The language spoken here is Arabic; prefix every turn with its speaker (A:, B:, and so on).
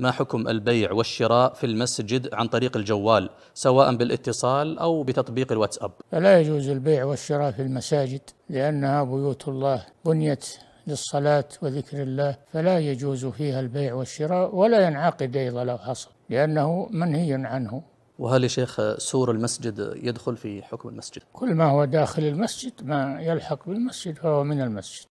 A: ما حكم البيع والشراء في المسجد عن طريق الجوال سواء بالاتصال أو بتطبيق الواتساب
B: لا يجوز البيع والشراء في المساجد لأنها بيوت الله بنيت للصلاة وذكر الله فلا يجوز فيها البيع والشراء ولا ينعقد أيضا لو حصل لأنه منهي عنه
C: وهل يا شيخ سور المسجد
D: يدخل في حكم المسجد؟
E: كل ما هو داخل المسجد ما يلحق بالمسجد فهو من المسجد